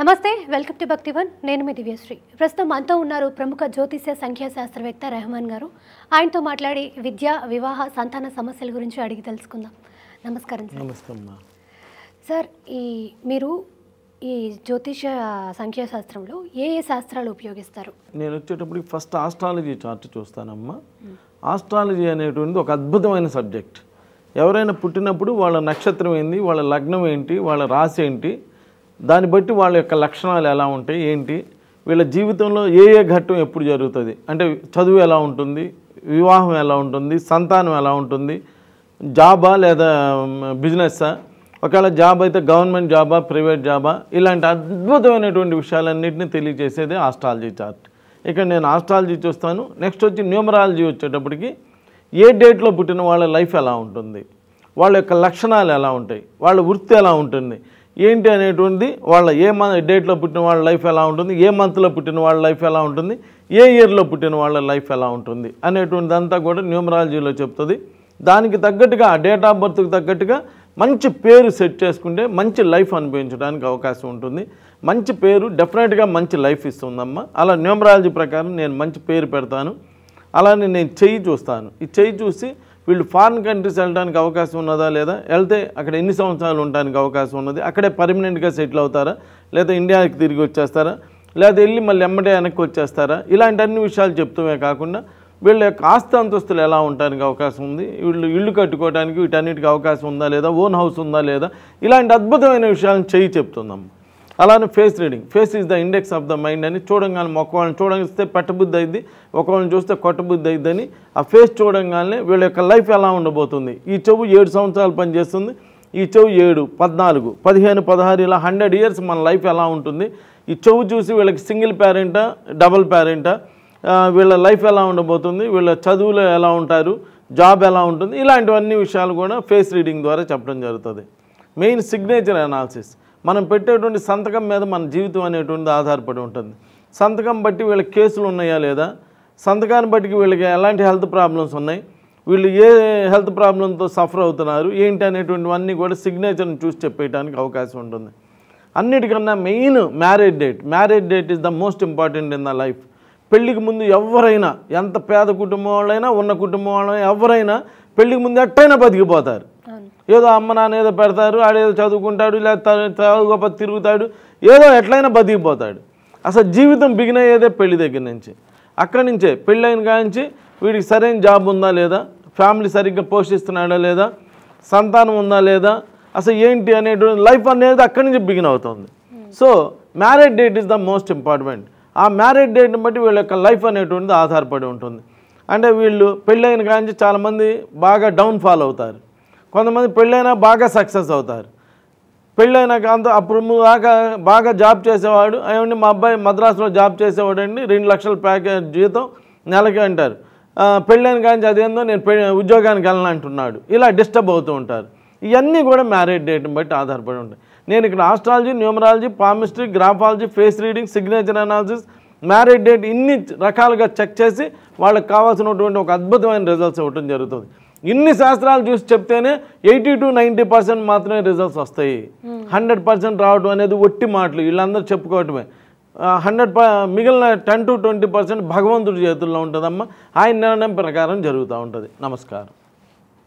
నమస్తే welcome to భక్తి one నేను మీ దివ్యశ్రీ ప్రస్తుతం మనతో ఉన్నారు ప్రముఖ జ్యోతిష్య సంఖ్యా శాస్త్రవేత్త రెహమాన్ గారు ఆయనతో మాట్లాడి విద్య వివాహ సంతాన సమస్యల గురించి అడిగి తెలుసుకుందాం నమస్కారం సార్ నమస్కారం సార్ ఈ మీరు ఈ జ్యోతిష సంఖ్యాశాస్త్రంలో ఏ ఏ శాస్త్రాలు ఉపయోగిస్తారు నేను వచ్చేటప్పుడు ఫస్ట్ ఆస్ట్రాలజీ చార్ట్ చూస్తానమ్మా ఆస్ట్రాలజీ అనేటువంటిది ఒక అద్భుతమైన సబ్జెక్ట్ ఎవరైనా పుట్టినప్పుడు వాళ్ళ నక్షత్రం ఏంది వాళ్ళ లగ్నం ఏంటి వాళ్ళ రాశి ఏంటి దాన్ని బట్టి వాళ్ళ యొక్క లక్షణాలు ఎలా ఉంటాయి ఏంటి వీళ్ళ జీవితంలో ఏ ఏ ఘట్టం ఎప్పుడు జరుగుతుంది అంటే చదువు ఎలా ఉంటుంది వివాహం ఎలా ఉంటుంది సంతానం ఎలా ఉంటుంది జాబా లేదా బిజినెస్సా ఒకవేళ జాబ్ అయితే గవర్నమెంట్ జాబా ప్రైవేట్ జాబా ఇలాంటి అద్భుతమైనటువంటి విషయాలన్నింటినీ తెలియజేసేది ఆస్ట్రాలజీ చార్ట్ ఇక్కడ నేను ఆస్ట్రాలజీ చూస్తాను నెక్స్ట్ వచ్చి న్యూమరాలజీ వచ్చేటప్పటికి ఏ డేట్లో పుట్టిన వాళ్ళ లైఫ్ ఎలా ఉంటుంది వాళ్ళ యొక్క లక్షణాలు ఎలా ఉంటాయి వాళ్ళ వృత్తి ఎలా ఉంటుంది ఏంటి అనేటువంటిది వాళ్ళ ఏ మంత్ డేట్లో పుట్టిన వాళ్ళ లైఫ్ ఎలా ఉంటుంది ఏ మంత్లో పుట్టిన వాళ్ళ లైఫ్ ఎలా ఉంటుంది ఏ ఇయర్లో పుట్టిన వాళ్ళ లైఫ్ ఎలా ఉంటుంది అనేటువంటిదంతా కూడా న్యూమరాలజీలో చెప్తుంది దానికి తగ్గట్టుగా డేట్ ఆఫ్ బర్త్కి తగ్గట్టుగా మంచి పేరు సెట్ చేసుకుంటే మంచి లైఫ్ అనుభవించడానికి అవకాశం ఉంటుంది మంచి పేరు డెఫినెట్గా మంచి లైఫ్ ఇస్తుందమ్మ అలా న్యూమరాలజీ ప్రకారం నేను మంచి పేరు పెడతాను అలానే నేను చెయ్యి చూస్తాను ఈ చెయ్యి చూసి వీళ్ళు ఫారిన్ కంట్రీస్ వెళ్ళడానికి అవకాశం ఉన్నదా లేదా వెళ్తే అక్కడ ఎన్ని సంవత్సరాలు ఉండడానికి అవకాశం ఉన్నది అక్కడే పర్మనెంట్గా సెటిల్ అవుతారా లేదా ఇండియాకి తిరిగి వచ్చేస్తారా లేదా వెళ్ళి మళ్ళీ ఎమ్మటే వెనక్కి వచ్చేస్తారా ఇలాంటి అన్ని విషయాలు చెప్తూనే కాకుండా వీళ్ళ యొక్క ఆస్తి అంతస్తులు ఎలా ఉండడానికి అవకాశం ఉంది వీళ్ళు ఇళ్ళు కట్టుకోవడానికి వీటన్నిటికీ అవకాశం ఉందా లేదా ఓన్ హౌస్ ఉందా లేదా ఇలాంటి అద్భుతమైన విషయాలను చేయి చెప్తుందమ్మా అలానే face reading face is the index of the mind అని చూడంగానే ఒకవాళ్ళని చూడగిస్తే పెట్టబుద్ధి అయింది ఒకవాళ్ళని చూస్తే కొట్టబుద్ధి అయిద్దని ఆ ఫేస్ చూడంగానే వీళ్ళ యొక్క లైఫ్ ఎలా ఉండబోతుంది ఈ చెవు ఏడు సంవత్సరాలు పనిచేస్తుంది ఈ చెవు ఏడు పద్నాలుగు పదిహేను పదహారు ఇలా హండ్రెడ్ ఇయర్స్ మన లైఫ్ ఎలా ఉంటుంది ఈ చెవు చూసి వీళ్ళకి సింగిల్ పేరెంటా డబుల్ పేరెంటా వీళ్ళ లైఫ్ ఎలా ఉండబోతుంది వీళ్ళ చదువులో ఎలా ఉంటారు జాబ్ ఎలా ఉంటుంది ఇలాంటివన్నీ విషయాలు కూడా ఫేస్ రీడింగ్ ద్వారా చెప్పడం జరుగుతుంది మెయిన్ సిగ్నేచర్ అనాలిసిస్ మనం పెట్టేటువంటి సంతకం మీద మన జీవితం అనేటువంటిది ఆధారపడి ఉంటుంది సంతకం బట్టి వీళ్ళ కేసులు ఉన్నాయా లేదా సంతకాన్ని బట్టి వీళ్ళకి ఎలాంటి హెల్త్ ప్రాబ్లమ్స్ ఉన్నాయి వీళ్ళు ఏ హెల్త్ ప్రాబ్లంతో సఫర్ అవుతున్నారు ఏంటి అనేటువంటివన్నీ కూడా సిగ్నేచర్ని చూసి చెప్పేయడానికి అవకాశం ఉంటుంది అన్నిటికన్నా main marriage date marriage date is the most important in the life పెళ్లికి ముందు ఎవరైనా ఎంత పేద కుటుంబం వాళ్ళైనా ఉన్న కుటుంబం వాళ్ళైనా ఎవరైనా పెళ్లికి ముందు ఎట్టయినా బతికిపోతారు ఏదో అమ్మ నాన్న ఏదో పెడతారు ఆడేదో చదువుకుంటాడు లేదా గొప్ప తిరుగుతాడు ఏదో ఎట్లయినా బతికిపోతాడు అసలు జీవితం బిగిన్ అయ్యేదే పెళ్లి దగ్గర నుంచి అక్కడి నుంచే పెళ్ళైన కానించి వీడికి సరైన జాబ్ ఉందా లేదా ఫ్యామిలీ సరిగ్గా పోషిస్తున్నాడా లేదా సంతానం ఉందా లేదా అసలు ఏంటి అనేటువంటి లైఫ్ అనేది అక్కడి నుంచి బిగిన్ అవుతుంది hmm. So marriage date is the most important ఆ మ్యారేజ్ డేట్ని బట్టి వీళ్ళ యొక్క లైఫ్ అనేటువంటిది ఆధారపడి ఉంటుంది అంటే వీళ్ళు పెళ్ళైన కానీ చాలామంది బాగా డౌన్ఫాల్ అవుతారు కొంతమంది పెళ్ళైనా బాగా సక్సెస్ అవుతారు పెళ్ళైన అంత అప్పుడు దాకా బాగా జాబ్ చేసేవాడు ఏమండి మా అబ్బాయి మద్రాసులో జాబ్ చేసేవాడు అండి రెండు లక్షల ప్యాకేజ్ జీతం నెలకి అంటారు పెళ్ళైన కానీ అదేందో నేను ఉద్యోగానికి వెళ్ళాలంటున్నాడు అంటున్నాడు ఇలా డిస్టర్బ్ అవుతూ ఉంటారు ఇవన్నీ కూడా మ్యారేజ్ డేట్ని బట్టి ఆధారపడి ఉంటాయి నేను ఇక్కడ astrology numerology palmistry graphology face reading signature analysis marriage date ఇన్ని రకాలుగా చెక్ చేసి వాళ్ళకి కావాల్సినటువంటి ఒక అద్భుతమైన రిజల్ట్స్ ఇవ్వటం జరుగుతుంది ఇన్ని శాస్త్రాలు చూసి చెప్తేనే ఎయిటీ టు నైంటీ పర్సెంట్ మాత్రమే రిజల్ట్స్ వస్తాయి hmm. హండ్రెడ్ పర్సెంట్ రావడం అనేది ఒట్టి మాటలు వీళ్ళందరూ చెప్పుకోవటమే హండ్రెడ్ మిగిలిన టెన్ టు ట్వంటీ పర్సెంట్ భగవంతుడి చేతుల్లో ఉంటుందమ్మా ఆయన నిర్ణయం ప్రకారం జరుగుతూ ఉంటుంది నమస్కారం